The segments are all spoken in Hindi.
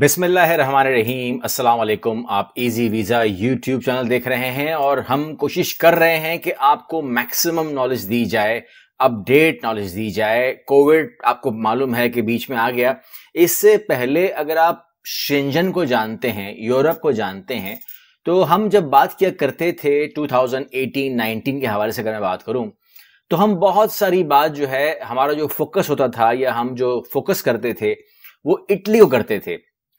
बिसमीम असलकुम आप इजी वीज़ा यूट्यूब चैनल देख रहे हैं और हम कोशिश कर रहे हैं कि आपको मैक्सिमम नॉलेज दी जाए अपडेट नॉलेज दी जाए कोविड आपको मालूम है कि बीच में आ गया इससे पहले अगर आप शेंजन को जानते हैं यूरोप को जानते हैं तो हम जब बात किया करते थे 2018-19 के हवाले से अगर मैं बात करूं तो हम बहुत सारी बात जो है हमारा जो फोकस होता था या हम जो फोकस करते थे वो इटली को करते थे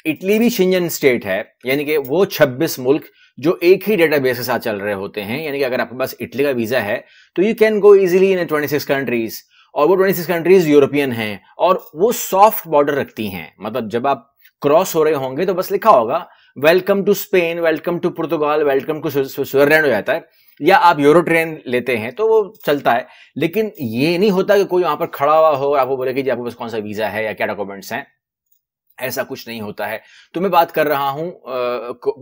इटली भी शिंजन स्टेट है यानी कि वो 26 मुल्क जो एक ही डेटाबेस के साथ चल रहे होते हैं यानी कि अगर आपके पास इटली का वीज़ा है तो you can go easily in 26 countries और वो 26 कंट्रीज यूरोपियन हैं और वो सॉफ्ट बॉर्डर रखती हैं मतलब जब आप क्रॉस हो रहे होंगे तो बस लिखा होगा welcome to Spain welcome to पुर्तगाल वेलकम टू स्विटरलैंड हो जाता है या आप यूरो ट्रेन लेते हैं तो वो चलता है लेकिन ये नहीं होता कि कोई वहां पर खड़ा हुआ हो और आपको बोले कि जी आपके पास कौन सा वीज़ा है या क्या डॉक्यूमेंट्स हैं ऐसा कुछ नहीं होता है तो मैं बात कर रहा हूं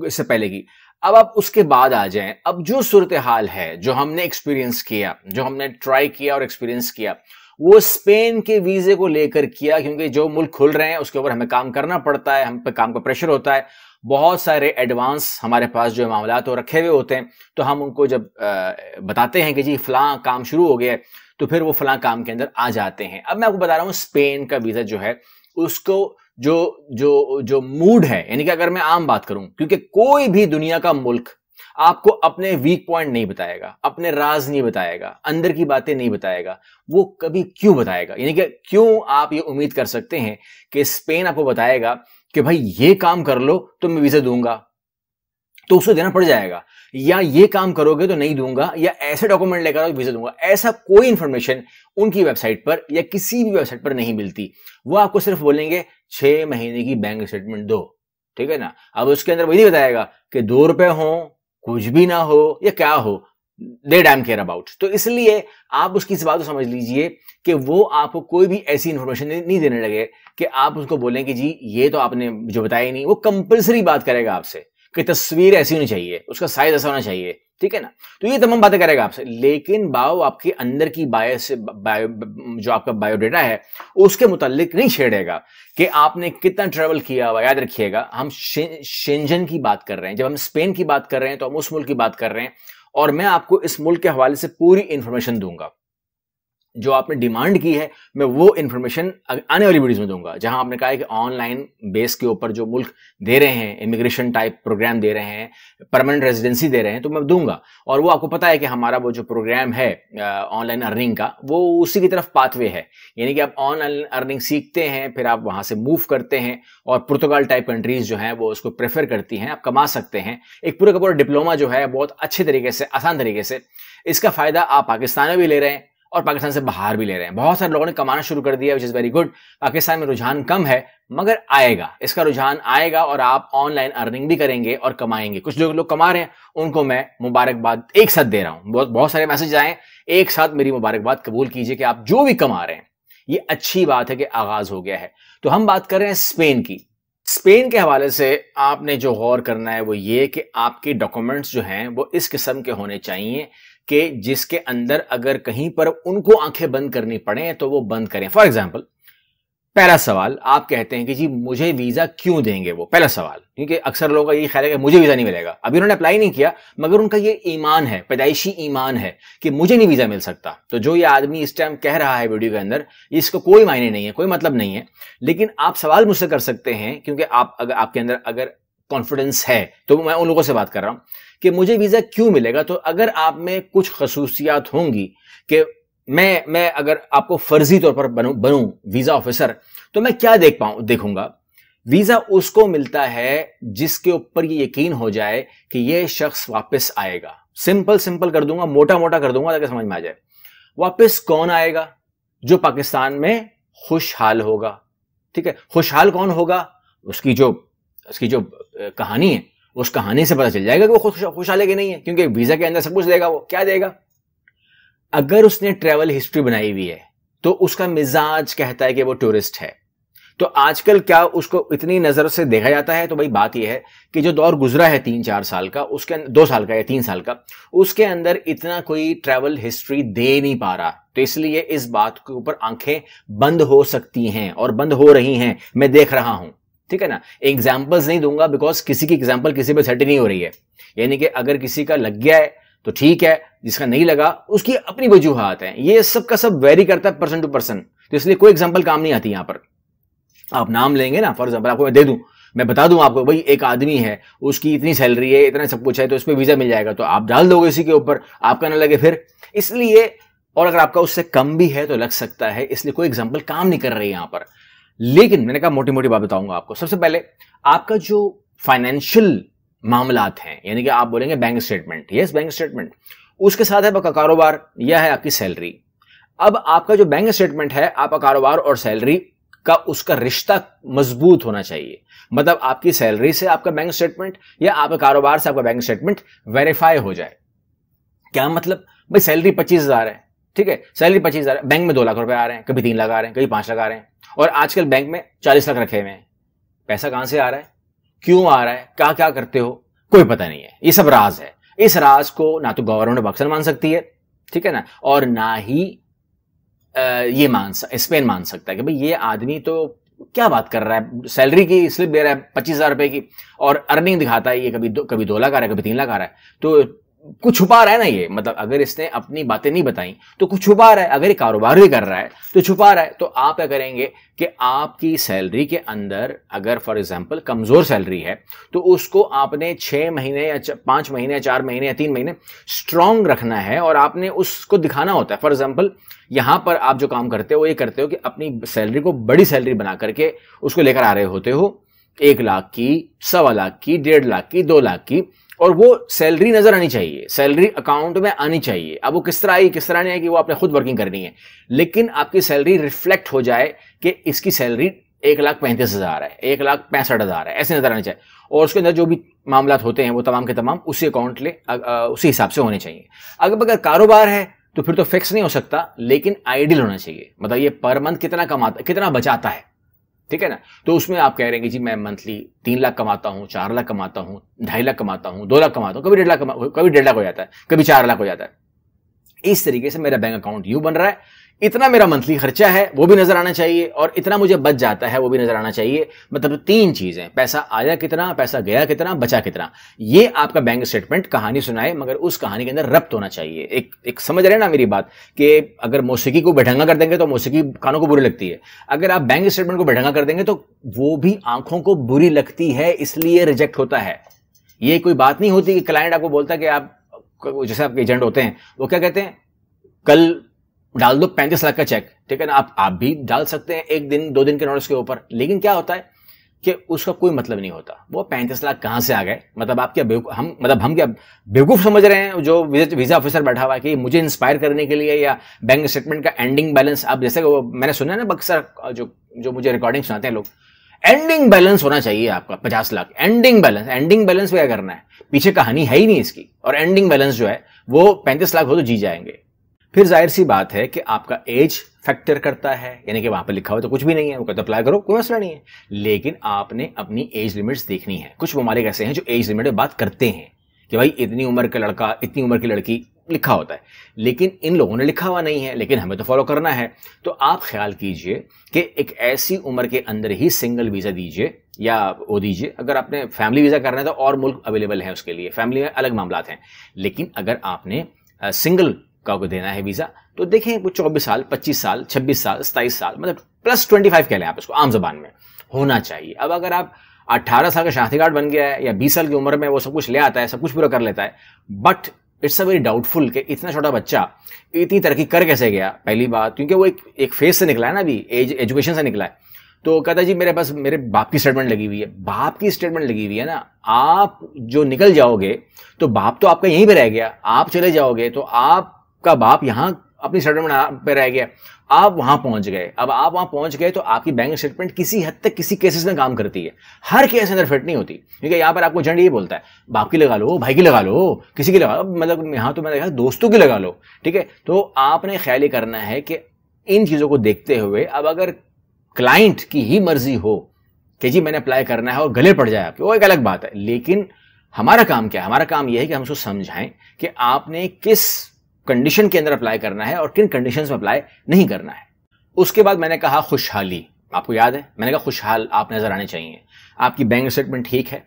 इससे पहले की अब आप उसके बाद आ जाएं अब जो सूरत हाल है जो हमने एक्सपीरियंस किया जो हमने ट्राई किया और एक्सपीरियंस किया वो स्पेन के वीजे को लेकर किया क्योंकि जो मुल्क खुल रहे हैं उसके ऊपर हमें काम करना पड़ता है हम पे काम का प्रेशर होता है बहुत सारे एडवांस हमारे पास जो मामला तो रखे हुए होते हैं तो हम उनको जब आ, बताते हैं कि जी फलां काम शुरू हो गया है तो फिर वो फलां काम के अंदर आ जाते हैं अब मैं आपको बता रहा हूँ स्पेन का वीज़ा जो है उसको जो जो जो मूड है यानी कि अगर मैं आम बात करूं क्योंकि कोई भी दुनिया का मुल्क आपको अपने वीक पॉइंट नहीं बताएगा अपने राज नहीं बताएगा अंदर की बातें नहीं बताएगा वो कभी क्यों बताएगा यानी कि क्यों आप ये उम्मीद कर सकते हैं कि स्पेन आपको बताएगा कि भाई ये काम कर लो तो मैं वीजा दूंगा तो उसको देना पड़ जाएगा या ये काम करोगे तो नहीं दूंगा या ऐसे डॉक्यूमेंट लेकर आओ वीजा दूंगा ऐसा कोई इंफॉर्मेशन उनकी वेबसाइट पर या किसी भी वेबसाइट पर नहीं मिलती वो आपको सिर्फ बोलेंगे छह महीने की बैंक स्टेटमेंट दो ठीक है ना अब उसके अंदर वही बताएगा कि दो रुपए हो कुछ भी ना हो या क्या हो दे डैम केयर अबाउट तो इसलिए आप उसकी इस बात को समझ लीजिए कि वो आपको कोई भी ऐसी इंफॉर्मेशन नहीं देने लगे कि आप उसको बोलें कि जी ये तो आपने जो बताया नहीं वो कंपल्सरी बात करेगा आपसे कि तस्वीर ऐसी होनी चाहिए उसका साइज ऐसा होना चाहिए ठीक है ना तो ये तमाम बातें करेगा आपसे लेकिन बाओ आपके अंदर की बायो से बायो जो आपका बायोडेटा है उसके मुतालिक नहीं छेड़ेगा कि आपने कितना ट्रेवल किया हुआ याद रखिएगा हम शे, शेंजन की बात कर रहे हैं जब हम स्पेन की बात कर रहे हैं तो हम उस मुल्क की बात कर रहे हैं और मैं आपको इस मुल्क के हवाले से पूरी इंफॉर्मेशन दूंगा जो आपने डिमांड की है मैं वो इन्फॉर्मेशन आने वाली वीडियोज में दूंगा जहां आपने कहा है कि ऑनलाइन बेस के ऊपर जो मुल्क दे रहे हैं इमिग्रेशन टाइप प्रोग्राम दे रहे हैं परमानेंट रेजिडेंसी दे रहे हैं तो मैं दूंगा और वो आपको पता है कि हमारा वो जो प्रोग्राम है ऑनलाइन अर्निंग का वो उसी की तरफ पाथवे है यानी कि आप ऑनलाइन अर्निंग सीखते हैं फिर आप वहाँ से मूव करते हैं और पुर्तगाल टाइप कंट्रीज जो है वो उसको प्रेफर करती हैं आप कमा सकते हैं एक पूरा का पूरा डिप्लोमा जो है बहुत अच्छे तरीके से आसान तरीके से इसका फ़ायदा आप पाकिस्तान में भी ले रहे हैं और पाकिस्तान से बाहर भी ले रहे हैं बहुत सारे लोगों ने कमाना शुरू कर दिया which is very good Pakistan में रुझान कम है मगर आएगा इसका रुझान आएगा और आप ऑनलाइन अर्निंग भी करेंगे और कमाएंगे कुछ लोग लोग कमा रहे हैं उनको मैं मुबारकबाद एक साथ दे रहा हूं बहुत बहुत सारे मैसेज आए एक साथ मेरी मुबारकबाद कबूल कीजिए कि आप जो भी कमा रहे हैं ये अच्छी बात है कि आगाज हो गया है तो हम बात कर रहे हैं स्पेन की स्पेन के हवाले से आपने जो गौर करना है वो ये कि आपके डॉक्यूमेंट्स जो हैं वो इस किस्म के होने चाहिए कि जिसके अंदर अगर कहीं पर उनको आंखें बंद करनी पड़े तो वो बंद करें फॉर एग्जाम्पल पहला सवाल आप कहते हैं कि जी मुझे वीजा क्यों देंगे वो पहला सवाल क्योंकि अक्सर लोगों का ये ख्याल है कि मुझे वीजा नहीं मिलेगा अभी उन्होंने अप्लाई नहीं किया मगर उनका ये ईमान है पैदाइशी ईमान है कि मुझे नहीं वीजा मिल सकता तो जो ये आदमी इस टाइम कह रहा है वीडियो के अंदर इसको कोई मायने नहीं है कोई मतलब नहीं है लेकिन आप सवाल मुझसे कर सकते हैं क्योंकि आप अगर आपके अंदर अगर कॉन्फिडेंस है तो मैं उन लोगों से बात कर रहा हूं कि मुझे वीज़ा क्यों मिलेगा तो अगर आप में कुछ खसूसियात होंगी कि मैं मैं अगर आपको फर्जी तौर पर बनू बनू वीज़ा ऑफिसर तो मैं क्या देख पाऊं देखूंगा वीज़ा उसको मिलता है जिसके ऊपर ये यकीन हो जाए कि यह शख्स वापस आएगा सिंपल सिंपल कर दूंगा मोटा मोटा कर दूंगा ताकि समझ में आ जाए वापस कौन आएगा जो पाकिस्तान में खुशहाल होगा ठीक है खुशहाल कौन होगा उसकी जो उसकी जो कहानी है उस कहानी से पता चल जाएगा कि वो खुश खुशहाल है कि नहीं है क्योंकि वीज़ा के अंदर सब कुछ देगा वो क्या देगा अगर उसने ट्रेवल हिस्ट्री बनाई हुई है तो उसका मिजाज कहता है कि वो टूरिस्ट है तो आजकल क्या उसको इतनी नज़र से देखा जाता है तो भाई बात यह है कि जो दौर गुजरा है तीन चार साल का उसके अंदर दो साल का या तीन साल का उसके अंदर इतना कोई ट्रैवल हिस्ट्री दे नहीं पा रहा तो इसलिए इस बात के ऊपर आंखें बंद हो सकती हैं और बंद हो रही हैं मैं देख रहा हूं ठीक है ना एग्जाम्पल्स नहीं दूंगा बिकॉज किसी की एग्जाम्पल किसी पर सेट नहीं हो रही है यानी कि अगर किसी का लग गया है तो ठीक है जिसका नहीं लगा उसकी अपनी वजूहत है ये सब का सब वेरी करता है पर्सन टू पर्सन तो इसलिए कोई एग्जाम्पल काम नहीं आती यहां पर आप नाम लेंगे ना फॉर एग्जाम्पल आपको मैं दे दूं मैं बता दूं आपको भाई एक आदमी है उसकी इतनी सैलरी है इतना सब कुछ है तो उसमें वीज़ा मिल जाएगा तो आप डाल दोगे इसी के ऊपर आपका ना लगे फिर इसलिए और अगर आपका उससे कम भी है तो लग सकता है इसलिए कोई एग्जाम्पल काम नहीं कर रही है पर लेकिन मैंने कहा मोटी मोटी बात बताऊंगा आपको सबसे पहले आपका जो फाइनेंशियल मामलात हैं यानी कि आप बोलेंगे bank statement yes bank statement उसके साथ है आपका कारोबार यह है आपकी सैलरी अब आपका जो बैंक स्टेटमेंट है आपका कारोबार और सैलरी का उसका रिश्ता मजबूत होना चाहिए मतलब आपकी सैलरी से आपका बैंक स्टेटमेंट या आपके कारोबार से आपका बैंक स्टेटमेंट वेरीफाई हो जाए क्या मतलब भाई सैलरी पच्चीस हजार है ठीक है सैलरी पच्चीस हज़ार बैंक में दो लाख रुपए आ रहे हैं कभी तीन लाख आ रहे हैं कभी पांच लाख आ रहे हैं और आजकल बैंक में चालीस लाख रखे हुए हैं पैसा कहां से आ रहा है क्यों आ रहा है क्या क्या करते हो कोई पता नहीं है ये सब राज है इस राज को ना तो गवर्नमेंट बक्सर मान सकती है ठीक है ना और ना ही ये मान स्पेन मान सकता है कि भाई ये आदमी तो क्या बात कर रहा है सैलरी की स्लिप दे रहा है पच्चीस हजार रुपए की और अर्निंग दिखाता है ये कभी दो कभी दो लाख आ रहा है कभी तीन लाख आ रहा है तो कुछ छुपा रहा है ना ये मतलब अगर इसने अपनी बातें नहीं बताई तो कुछ छुपा रहा है अगर ये कारोबार भी कर रहा है तो छुपा रहा है तो आप क्या करेंगे कि आपकी सैलरी के अंदर अगर फॉर एग्जांपल कमज़ोर सैलरी है तो उसको आपने छः महीने या पाँच महीने या चार महीने या तीन महीने स्ट्रांग रखना है और आपने उसको दिखाना होता है फॉर एग्जाम्पल यहाँ पर आप जो काम करते हो ये करते हो कि अपनी सैलरी को बड़ी सैलरी बना करके उसको लेकर आ रहे होते हो एक लाख की सवा लाख की डेढ़ लाख की दो लाख की और वो सैलरी नजर आनी चाहिए सैलरी अकाउंट में आनी चाहिए अब वो किस तरह आई किस तरह नहीं आई कि वो आपने खुद वर्किंग करनी है लेकिन आपकी सैलरी रिफ्लेक्ट हो जाए कि इसकी सैलरी एक लाख पैंतीस हज़ार है एक लाख पैंसठ हज़ार है ऐसे नजर आने चाहिए और उसके अंदर जो भी मामला होते हैं वो तमाम के तमाम उसी अकाउंट ले उसी हिसाब से होने चाहिए अगर अगर कारोबार है तो फिर तो फिक्स नहीं हो सकता लेकिन आइडियल होना चाहिए मतलब ये पर मंथ कितना कमाता कितना बचाता है ठीक है ना तो उसमें आप कह रहे हैं जी मैं मंथली तीन लाख कमाता हूं चार लाख कमाता हूं ढाई लाख कमाता हूं दो लाख कमाता हूं कभी डेढ़ लाख कभी डेढ़ लाख हो जाता है कभी चार लाख हो जाता है इस तरीके से मेरा बैंक अकाउंट यू बन रहा है इतना मेरा मंथली खर्चा है वो भी नजर आना चाहिए और इतना मुझे बच जाता है वो भी नजर आना चाहिए मतलब तीन चीजें पैसा आया कितना पैसा गया कितना बचा कितना ये आपका बैंक स्टेटमेंट कहानी सुनाए मगर उस कहानी के अंदर रब्त होना चाहिए एक एक समझ रहे ना मेरी बात कि अगर मौसीकी को बैठंगा कर देंगे तो मौसीकी कानों को बुरी लगती है अगर आप बैंक स्टेटमेंट को बैठंगा कर देंगे तो वो भी आंखों को बुरी लगती है इसलिए रिजेक्ट होता है ये कोई बात नहीं होती कि क्लाइंट आपको बोलता है कि आप जैसे आपके एजेंट होते हैं वो क्या कहते हैं कल डाल दो पैंतीस लाख का चेक ठीक है ना आप आप भी डाल सकते हैं एक दिन दो दिन के नोटिस के ऊपर लेकिन क्या होता है कि उसका कोई मतलब नहीं होता वो पैंतीस लाख कहाँ से आ गए मतलब आप क्या हम मतलब हम क्या बेवकूफ़ समझ रहे हैं जो वीज़ा ऑफिसर बैठा हुआ है कि मुझे इंस्पायर करने के लिए या बैंक स्टेटमेंट का एंडिंग बैलेंस आप जैसे वो मैंने सुना है ना बक्सर जो जो मुझे रिकॉर्डिंग सुनाते हैं लोग एंडिंग बैलेंस होना चाहिए आपका पचास lakh ending balance ending balance क्या करना है पीछे कहानी है ही नहीं इसकी और एंडिंग बैलेंस जो है वो पैंतीस लाख हो तो जी जाएंगे फिर जाहिर सी बात है कि आपका एज फैक्टर करता है यानी कि वहां पर लिखा हुआ तो कुछ भी नहीं है वो कहते अप्लाई करो कोई मसला नहीं है लेकिन आपने अपनी एज लिमिट्स देखनी है कुछ ममालिक ऐसे हैं जो एज लिमिट बात करते हैं कि भाई इतनी उम्र का लड़का इतनी उम्र की लड़की लिखा होता है लेकिन इन लोगों ने लिखा हुआ नहीं है लेकिन हमें तो फॉलो करना है तो आप ख्याल कीजिए कि एक ऐसी उम्र के अंदर ही सिंगल वीज़ा दीजिए या वो दीजिए अगर आपने फैमिली वीज़ा करना है तो और मुल्क अवेलेबल है उसके लिए फैमिली में अलग मामला हैं लेकिन अगर आपने सिंगल का को देना है वीज़ा तो देखें वो चौबीस साल पच्चीस साल छब्बीस साल सताईस साल मतलब प्लस ट्वेंटी फाइव कह लें आप इसको आम जबान में होना चाहिए अब अगर आप अट्ठारह साल का शांति गार्ड बन गया है या बीस साल की उम्र में वो सब कुछ ले आता है सब कुछ पूरा कर लेता है but it's a very doubtful कि इतना छोटा बच्चा इतनी तरक्की कर कैसे गया पहली बात क्योंकि वो एक एक फेज से निकला है ना अभी एज एजुकेशन से निकला है तो कहता जी मेरे पास मेरे बाप की स्टेटमेंट लगी हुई है बाप की स्टेटमेंट लगी हुई है ना आप जो निकल जाओगे तो बाप तो आपका यहीं पर रह गया आप चले जाओगे तो आप आपका बाप यहाँ अपनी सेटलमेंट पे रह गया आप वहां पहुंच गए अब आप वहां पहुंच गए तो आपकी बैंक स्टेटमेंट किसी हद तक किसी केसेस में काम करती है हर केस अंदर फिट नहीं होती क्योंकि यहां पर आपको एजेंट ये बोलता है बाप की लगा लो भाई की लगा लो किसी की लगा लो मतलब यहां तो मैं देखा दोस्तों की लगा लो ठीक है तो आपने ख्याल ये करना है कि इन चीज़ों को देखते हुए अब अगर क्लाइंट की ही मर्जी हो कि जी मैंने अप्लाई करना है और गले पड़ जाए आपके वो एक अलग बात है लेकिन हमारा काम क्या है हमारा काम यह है कि हम उसको समझाएं कि आपने किस कंडीशन के अंदर अप्लाई करना है और किन कंडीशन में अप्लाई नहीं करना है उसके बाद मैंने कहा खुशहाली आपको याद है मैंने कहा खुशहाल आप नज़र आने चाहिए आपकी बैंक स्टेटमेंट ठीक है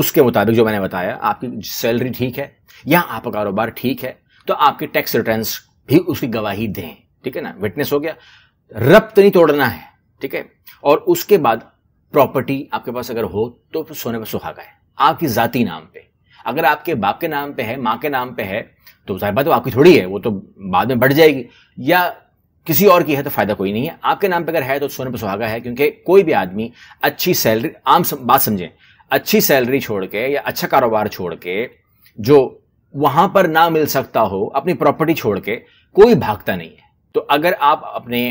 उसके मुताबिक जो मैंने बताया आपकी सैलरी ठीक है या आपका कारोबार ठीक है तो आपके टैक्स रिटर्न भी उसकी गवाही दें ठीक है ना विटनेस हो गया रब्त नहीं तोड़ना है ठीक है और उसके बाद प्रॉपर्टी आपके पास अगर हो तो सोने पर सुहागा है आपकी जाति नाम पे अगर आपके बाप के नाम पे है माँ के नाम पे है तो जाहिर बात वो आपकी थोड़ी है वो तो बाद में बढ़ जाएगी या किसी और की है तो फायदा कोई नहीं है आपके नाम पे अगर है तो सोने पर सुहागा है क्योंकि कोई भी आदमी अच्छी सैलरी आम सम, बात समझें अच्छी सैलरी छोड़ के या अच्छा कारोबार छोड़ के जो वहां पर ना मिल सकता हो अपनी प्रॉपर्टी छोड़ के कोई भागता नहीं है तो अगर आप अपने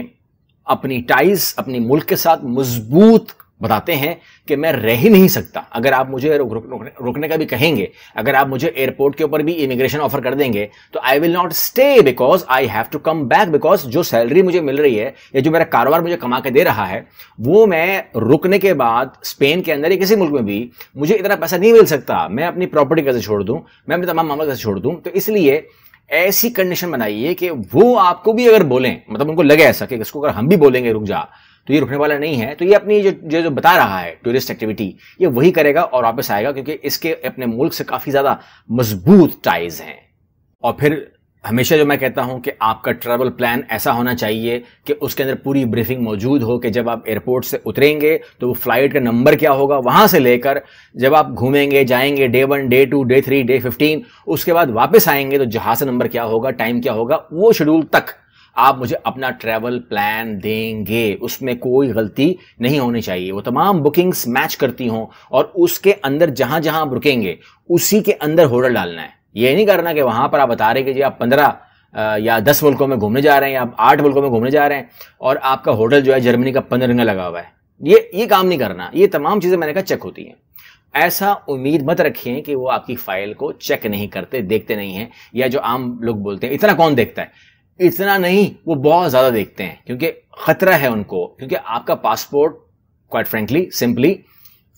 अपनी टाइज अपने मुल्क के साथ मजबूत बताते हैं कि मैं रह ही नहीं सकता अगर आप मुझे रुक, रुक, रुक, रुकने का भी कहेंगे अगर आप मुझे एयरपोर्ट के ऊपर भी इमिग्रेशन ऑफर कर देंगे तो I will not stay because I have to come back because जो सैलरी मुझे मिल रही है या जो मेरा कारोबार मुझे कमा के दे रहा है वो मैं रुकने के बाद स्पेन के अंदर या किसी मुल्क में भी मुझे इतना पैसा नहीं मिल सकता मैं अपनी प्रॉपर्टी कैसे छोड़ दूँ मैं अपने तमाम मामलों कैसे छोड़ दूँ तो इसलिए ऐसी कंडीशन बनाइए कि वो आपको भी अगर बोलें मतलब उनको लगे ऐसा कि इसको अगर हम भी बोलेंगे रुक जा तो ये रुकने वाला नहीं है तो ये अपनी जो जो, जो बता रहा है टूरिस्ट एक्टिविटी ये वही करेगा और वापस आएगा क्योंकि इसके अपने मुल्क से काफ़ी ज़्यादा मजबूत टाइज हैं और फिर हमेशा जो मैं कहता हूं कि आपका ट्रैवल प्लान ऐसा होना चाहिए कि उसके अंदर पूरी ब्रीफिंग मौजूद हो कि जब आप एयरपोर्ट से उतरेंगे तो वो फ्लाइट का नंबर क्या होगा वहां से लेकर जब आप घूमेंगे जाएंगे day one day two day three day fifteen उसके बाद वापस आएंगे तो जहाज नंबर क्या होगा टाइम क्या होगा वो शेड्यूल तक आप मुझे अपना ट्रैवल प्लान देंगे उसमें कोई गलती नहीं होनी चाहिए वो तमाम बुकिंग्स मैच करती हों और उसके अंदर जहां जहां आप रुकेंगे उसी के अंदर होटल डालना है ये नहीं करना कि वहां पर आप बता रहे कि जी आप पंद्रह या दस मुल्कों में घूमने जा रहे हैं या आप आठ मुल्कों में घूमने जा रहे हैं और आपका होटल जो है जर्मनी का पंद्रह लगा हुआ है ये ये काम नहीं करना ये तमाम चीज़ें मैंने कहा चेक होती हैं ऐसा उम्मीद मत रखिए कि वो आपकी फाइल को चेक नहीं करते देखते नहीं हैं या जो आम लोग बोलते हैं इतना कौन देखता है इतना नहीं वो बहुत ज़्यादा देखते हैं क्योंकि ख़तरा है उनको क्योंकि आपका passport quite frankly simply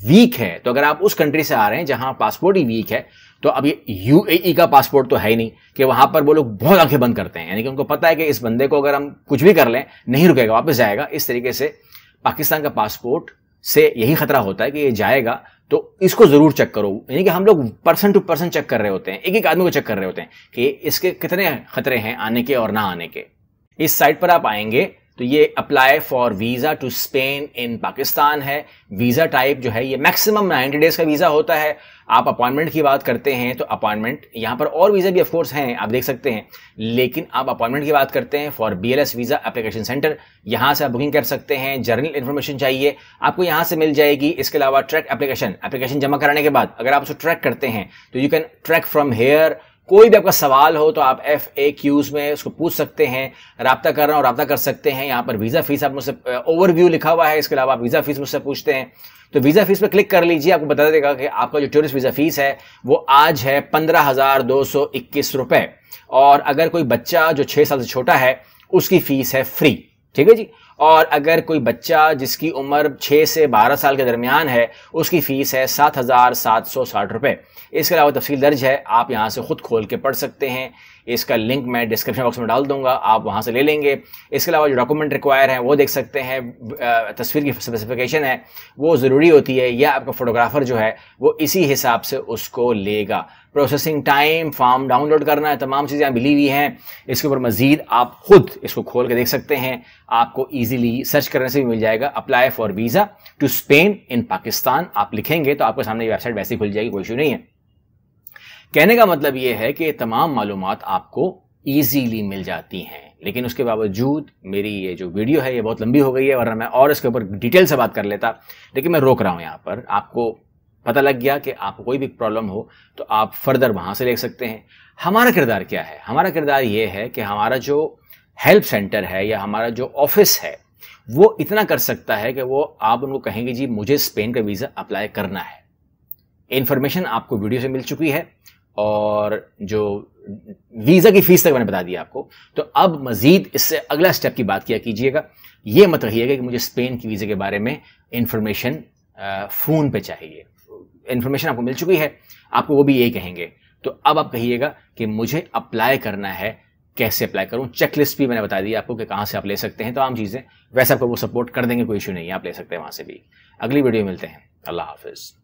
weak है तो अगर आप उस कंट्री से आ रहे हैं जहां पासपोर्ट ही वीक है तो अब ये यू e का पासपोर्ट तो है ही नहीं कि वहां पर वो लोग बहुत आंखें बंद करते हैं यानी कि उनको पता है कि इस बंदे को अगर हम कुछ भी कर लें नहीं रुकेगा वापस जाएगा इस तरीके से पाकिस्तान का पासपोर्ट से यही खतरा होता है कि ये जाएगा तो इसको जरूर चेक करो यानी कि हम लोग पर्सन टू पर्सन चेक कर रहे होते हैं एक एक आदमी को चेक कर रहे होते हैं कि इसके कितने खतरे हैं आने के और ना आने के इस साइट पर आप आएंगे तो ये apply for visa to Spain in Pakistan है वीज़ा टाइप जो है ये मैक्सिमम 90 डेज़ का वीज़ा होता है आप अपॉइंटमेंट की बात करते हैं तो अपॉइंटमेंट यहाँ पर और वीज़ा भी ऑफकोर्स हैं आप देख सकते हैं लेकिन आप अपॉइंटमेंट की बात करते हैं for B visa application centre यहाँ से आप बुकिंग कर सकते हैं जर्नल इन्फॉर्मेशन चाहिए आपको यहाँ से मिल जाएगी इसके अलावा ट्रैक एप्लीकेशन एप्लीकेशन जमा कराने के बाद अगर आप उसको ट्रैक करते हैं तो you can track from here कोई भी आपका सवाल हो तो आप एफ ए क्यूज में उसको पूछ सकते हैं रबता कर रहा हूँ रबा कर सकते हैं यहाँ पर वीज़ा फीस आप मुझसे ओवरव्यू लिखा हुआ है इसके अलावा आप वीज़ा फीस मुझसे पूछते हैं तो वीज़ा फीस पर क्लिक कर लीजिए आपको बता देगा कि आपका जो टूरिस्ट वीज़ा फीस है वो आज है पंद्रह हज़ार दो सौ इक्कीस रुपये और अगर कोई बच्चा जो छः साल से छोटा है उसकी फ़ीस है फ्री ठीक है जी और अगर कोई बच्चा जिसकी उम्र छः से बारह साल के दरमियान है उसकी फ़ीस है सात हज़ार सात सौ साठ रुपये इसके अलावा तफसील दर्ज है आप यहाँ से ख़ुद खोल के पढ़ सकते हैं इसका लिंक मैं डिस्क्रिप्शन बॉक्स में डाल दूंगा आप वहाँ से ले लेंगे इसके अलावा जो डॉक्यूमेंट रिक्वायर हैं वो देख सकते हैं तस्वीर की स्पेसिफिकेशन है वो ज़रूरी होती है या आपका फोटोग्राफर जो है वो इसी हिसाब से उसको लेगा प्रोसेसिंग टाइम फॉर्म डाउनलोड करना है तमाम चीज़ें यहाँ मिली हुई हैं इसके ऊपर मजीद आप खुद इसको खोल के देख सकते हैं आपको ईजिली सर्च करने से भी मिल जाएगा apply for visa to Spain in Pakistan आप लिखेंगे तो आपके सामने वेबसाइट वैसे ही खुल जाएगी कोई इशू नहीं है कहने का मतलब यह है कि तमाम मालूम आपको ईजीली मिल जाती हैं लेकिन उसके बावजूद मेरी ये जो वीडियो है ये बहुत लंबी हो गई है वरना मैं और इसके ऊपर डिटेल से बात कर लेता लेकिन मैं रोक रहा हूँ यहाँ पर आपको पता लग गया कि आपको कोई भी प्रॉब्लम हो तो आप फर्दर वहाँ से ले सकते हैं हमारा किरदार क्या है हमारा किरदार ये है कि हमारा जो हेल्प सेंटर है या हमारा जो ऑफिस है वो इतना कर सकता है कि वो आप उनको कहेंगे जी मुझे स्पेन का वीज़ा अप्लाई करना है इन्फॉर्मेशन आपको वीडियो से मिल चुकी है और जो वीज़ा की फीस तक मैंने बता दिया आपको तो अब मज़ीद इससे अगला स्टेप की बात किया कीजिएगा ये मत रहिएगा कि मुझे स्पेन की वीज़े के बारे में इंफॉर्मेशन फ़ोन पे चाहिए इन्फॉर्मेशन आपको मिल चुकी है आपको वो भी यही कहेंगे तो अब आप कहिएगा कि मुझे अप्लाई करना है कैसे अप्लाई करूँ चेकलिस्ट भी मैंने बता दी आपको कि कहाँ से आप ले सकते हैं तो आम चीज़ें वैसे आपको वो सपोर्ट कर देंगे कोई इशू नहीं है आप ले सकते हैं वहाँ से भी अगली वीडियो मिलते हैं अल्लाह हाफिज़